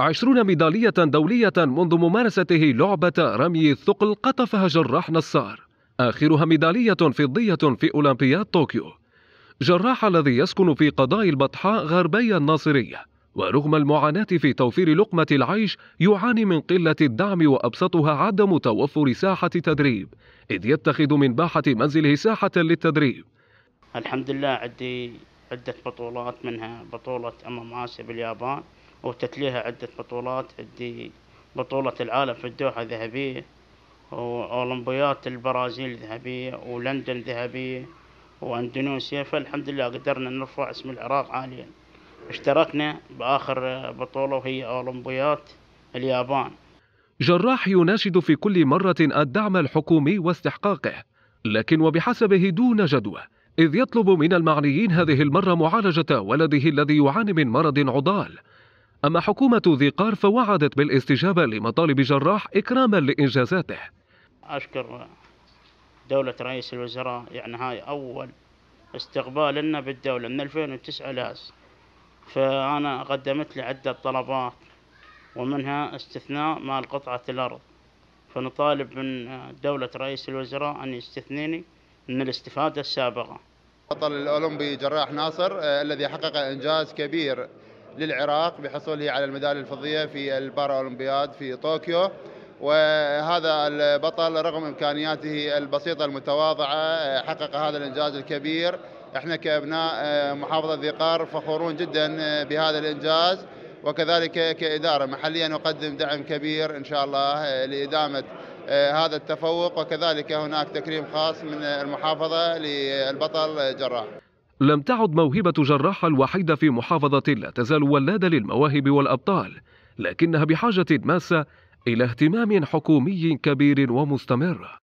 عشرون ميدالية دولية منذ ممارسته لعبة رمي الثقل قطفها جراح نصار آخرها ميدالية فضية في أولمبياد طوكيو جراح الذي يسكن في قضاء البطحاء غربي الناصرية ورغم المعاناة في توفير لقمة العيش يعاني من قلة الدعم وأبسطها عدم توفر ساحة تدريب إذ يتخذ من باحة منزله ساحة للتدريب الحمد لله عندي عدة بطولات منها بطولة أمم آسيا باليابان وتتليها عدة بطولات عندي بطولة العالم في الدوحة ذهبية وأولمبيات البرازيل ذهبية ولندن ذهبية وأندونيسيا فالحمد لله قدرنا نرفع اسم العراق عاليا اشتركنا بآخر بطولة وهي أولمبيات اليابان جراح يناشد في كل مرة الدعم الحكومي واستحقاقه لكن وبحسبه دون جدوى إذ يطلب من المعنيين هذه المرة معالجة ولده الذي يعاني من مرض عضال أما حكومة ذي قار فوعدت بالاستجابة لمطالب جراح إكراما لإنجازاته أشكر دولة رئيس الوزراء يعني هاي أول استقبال لنا بالدولة من 2009 لاس فأنا قدمت لي عدة طلبات ومنها استثناء مال قطعة الأرض فنطالب من دولة رئيس الوزراء أن يستثنيني من الاستفادة السابقة بطل الأولمبي جراح ناصر آه، الذي حقق إنجاز كبير للعراق بحصوله على الميدالية الفضية في أولمبياد في طوكيو وهذا البطل رغم إمكانياته البسيطة المتواضعة آه، حقق هذا الإنجاز الكبير احنا كأبناء آه، محافظة ذي قار فخورون جدا آه، بهذا الإنجاز وكذلك كإدارة محليا نقدم دعم كبير إن شاء الله لإدامة هذا التفوق وكذلك هناك تكريم خاص من المحافظة للبطل جراح لم تعد موهبة جراحة الوحيدة في محافظة لا تزال ولادة للمواهب والأبطال لكنها بحاجة ماسة إلى اهتمام حكومي كبير ومستمر